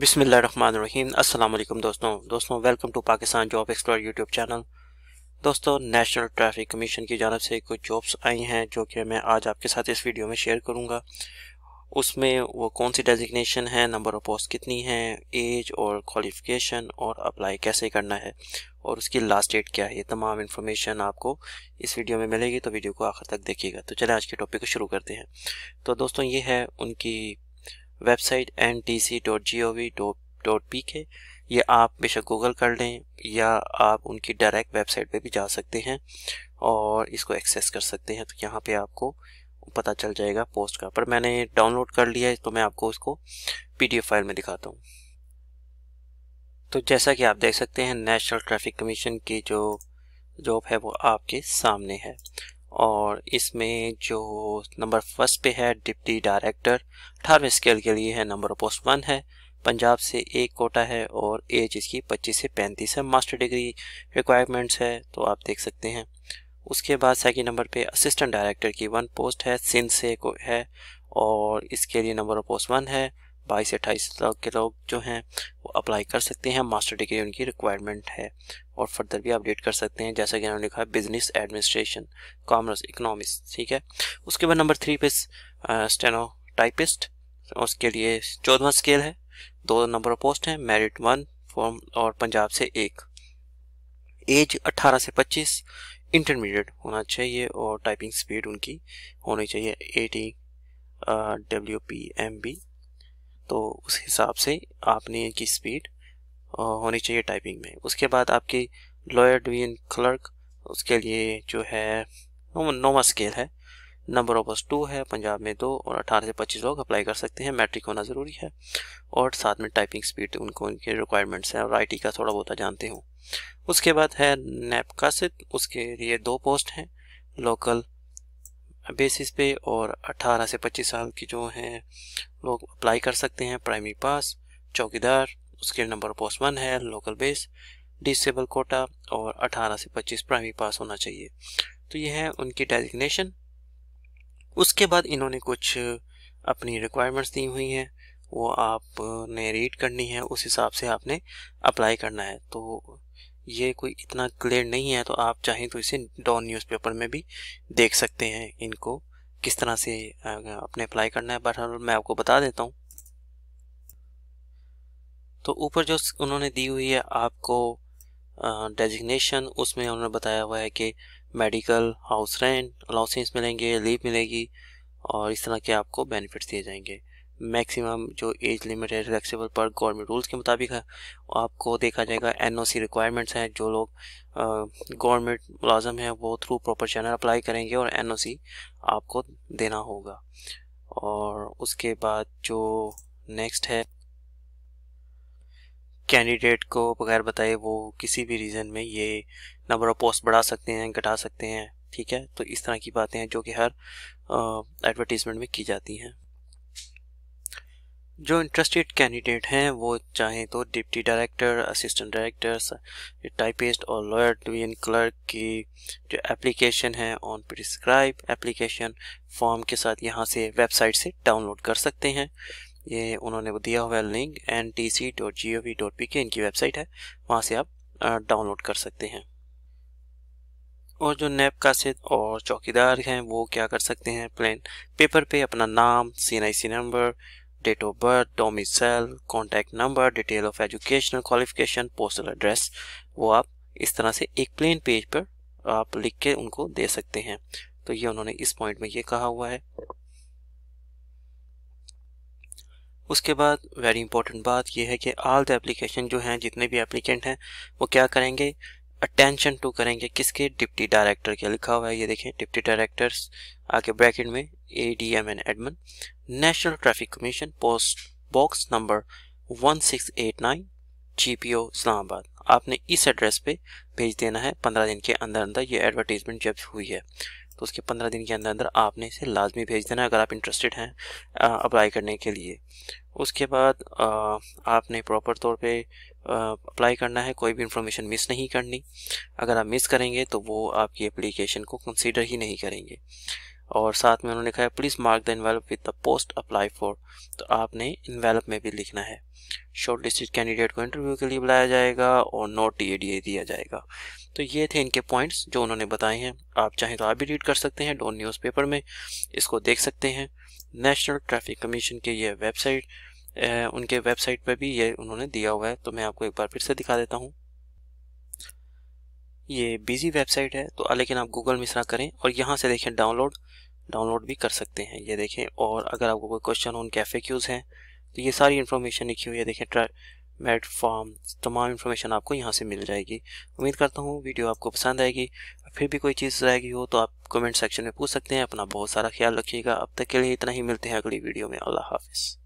बिसमीम अल्लाम दोस्तों दोस्तों welcome to Pakistan job explore YouTube channel दोस्तों नेशनल ट्रैफिक कमीशन की जानब से कुछ जॉब्स आई हैं जो कि मैं आज आपके साथ इस वीडियो में शेयर करूंगा उसमें वो कौन सी डेजिग्नेशन है नंबर ऑफ पोस्ट कितनी है एज और क्वालिफिकेशन और अप्लाई कैसे करना है और उसकी लास्ट डेट क्या है ये तमाम इन्फॉर्मेशन आपको इस वीडियो में मिलेगी तो वीडियो को आखिर तक देखिएगा तो चले आज के टॉपिक को शुरू करते हैं तो दोस्तों ये है उनकी website N T C dot G O V dot dot P K ये आप बेशक गूगल कर लें या आप उनकी डायरेक्ट वेबसाइट पे भी जा सकते हैं और इसको एक्सेस कर सकते हैं तो यहाँ पे आपको पता चल जाएगा पोस्ट का पर मैंने डाउनलोड कर लिया है तो मैं आपको उसको पीडीएफ फाइल में दिखाता हूँ तो जैसा कि आप देख सकते हैं नेशनल ट्रैफिक कमीशन की जो जॉब है वो आपके सामने है और इसमें जो नंबर फर्स्ट पे है डिप्टी डायरेक्टर अठारहवें स्केल के लिए है नंबर पोस्ट वन है पंजाब से एक कोटा है और एज इसकी 25 से 35 है मास्टर डिग्री रिक्वायरमेंट्स है तो आप देख सकते हैं उसके बाद सेकंड नंबर पे असिस्टेंट डायरेक्टर की वन पोस्ट है सिंध से को है और इसके लिए नंबर ऑफ पोस्ट वन है बाईस से अट्ठाईस तक के लोग जो हैं वो अप्लाई कर सकते हैं मास्टर डिग्री उनकी रिक्वायरमेंट है और फर्दर भी अपडेट कर सकते हैं जैसा कि इन्होंने लिखा है बिजनेस एडमिनिस्ट्रेशन कॉमर्स इकनॉमिक्स ठीक है उसके बाद नंबर थ्री पे स्टेनो टाइपिस्ट उसके लिए चौदहवा स्केल है दो नंबर पोस्ट हैं मेरिट वन फॉर्म और पंजाब से एक एज 18 से 25 इंटरमीडिएट होना चाहिए और टाइपिंग स्पीड उनकी होनी चाहिए 80 डब्ल्यू पी एम बी तो उस हिसाब से आपने की स्पीड होनी चाहिए टाइपिंग में उसके बाद आपकी लॉयर डिवीजन क्लर्क उसके लिए जो है नोमा स्केल है नंबर ऑफ बस टू है पंजाब में दो और अठारह से पच्चीस लोग अप्लाई कर सकते हैं मैट्रिक होना ज़रूरी है और साथ में टाइपिंग स्पीड उनको उनके रिक्वायरमेंट्स हैं और आई का थोड़ा बहुत जानते हूँ उसके बाद है नैपकासित उसके लिए दो पोस्ट हैं लोकल बेसिस पे और 18 से 25 साल की जो हैं लोग अप्लाई कर सकते हैं प्राइमरी पास चौकीदार उसके नंबर पोस्ट वन है लोकल बेस डिसेबल कोटा और 18 से 25 प्राइमरी पास होना चाहिए तो ये है उनकी डेजिग्नेशन उसके बाद इन्होंने कुछ अपनी रिक्वायरमेंट्स दी हुई हैं वो आपने रीड करनी है उस हिसाब से आपने अप्लाई करना है तो ये कोई इतना क्लियर नहीं है तो आप चाहें तो इसे डॉन न्यूज़पेपर में भी देख सकते हैं इनको किस तरह से अपने अप्लाई करना है बहरहाल मैं आपको बता देता हूँ तो ऊपर जो उन्होंने दी हुई है आपको डेजिग्नेशन उसमें उन्होंने बताया हुआ है कि मेडिकल हाउस रेंट अलाउसेंस मिलेंगे लीव मिलेगी और इस तरह के आपको बेनिफिट्स दिए जाएंगे मैक्सिमम जो एज लिमिट है फ्लैक्सीबल पर गवर्नमेंट रूल्स के मुताबिक है आपको देखा जाएगा एनओसी रिक्वायरमेंट्स हैं जो लोग गवर्नमेंट मुलाजम हैं वो थ्रू प्रॉपर चैनल अप्लाई करेंगे और एनओसी आपको देना होगा और उसके बाद जो नेक्स्ट है कैंडिडेट को बगैर बताए वो किसी भी रीज़न में ये नंबर ऑफ पोस्ट बढ़ा सकते हैं घटा सकते हैं ठीक है तो इस तरह की बातें हैं जो कि हर एडवर्टीज़मेंट में की जाती हैं जो इंटरेस्टेड कैंडिडेट हैं वो चाहे तो deputy director assistant director typist और लॉयर डिवीजन क्लर्क की जो एप्लीकेशन है ऑन प्रिस्क्राइब एप्लीकेशन फॉर्म के साथ यहाँ से वेबसाइट से डाउनलोड कर सकते हैं ये उन्होंने वो दिया हुआ link N T C dot G O V dot P K इनकी वेबसाइट है वहाँ से आप डाउनलोड कर सकते हैं और जो नैब कासिद और चौकीदार हैं वो क्या कर सकते हैं प्लेन पेपर पे अपना नाम C N I C number date of birth, domicile, contact number, detail of educational qualification, postal address वो आप इस तरह से एक प्लेन पेज पर आप लिख के उनको दे सकते हैं तो ये उन्होंने इस पॉइंट में ये कहा हुआ है उसके बाद वेरी इंपॉर्टेंट बात ये है कि आल द एप्लीकेशन जो हैं जितने भी एप्लीकेंट हैं वो क्या करेंगे अटेंशन टू करेंगे किसके डिप्टी डायरेक्टर के लिखा हुआ है ये देखें डिप्टी डायरेक्टर्स आके ब्रैकेट में A D M N admin National Traffic Commission post box number 1689 GPO Islamabad आपने इस एड्रेस पे भेज देना है पंद्रह दिन के अंदर अंदर ये एडवर्टीजमेंट जब हुई है तो उसके पंद्रह दिन के अंदर अंदर आपने इसे लाजमी भेज देना है अगर आप इंटरेस्टेड हैं अप्लाई करने के लिए उसके बाद आ, आपने प्रॉपर तौर पे अप्लाई करना है कोई भी इंफॉर्मेशन मिस नहीं करनी अगर आप मिस करेंगे तो वो आपकी एप्लीकेशन को कंसिडर ही नहीं करेंगे और साथ में उन्होंने लिखा है please mark the envelope with the post apply for तो आपने इन्वेल्प में भी लिखना है शॉर्ट लिस्ट कैंडिडेट को इंटरव्यू के लिए बुलाया जाएगा और नो ए दिया जाएगा तो ये थे इनके पॉइंट्स जो उन्होंने बताए हैं आप चाहें तो आप भी रीड कर सकते हैं न्यूज़ न्यूज़पेपर में इसको देख सकते हैं नेशनल ट्रैफिक कमीशन के ये वेबसाइट उनके वेबसाइट पर भी ये उन्होंने दिया हुआ है तो मैं आपको एक बार फिर से दिखा देता हूँ ये बिजी वेबसाइट है तो लेकिन आप गूगल मिश्रा करें और यहाँ से देखें डाउनलोड डाउनलोड भी कर सकते हैं ये देखें और अगर आपको कोई क्वेश्चन हो उनके एफ हैं तो ये सारी इन्फॉर्मेशन लिखी हुई है देखें ट्रा मेट फॉर्म तमाम इन्फॉर्मेशन आपको यहाँ से मिल जाएगी उम्मीद करता हूँ वीडियो आपको पसंद आएगी फिर भी कोई चीज़ रहेगी हो तो आप कमेंट सेक्शन में पूछ सकते हैं अपना बहुत सारा ख्याल रखिएगा अब तक के लिए इतना ही मिलते हैं अगली वीडियो में अल्लाह हाफिज़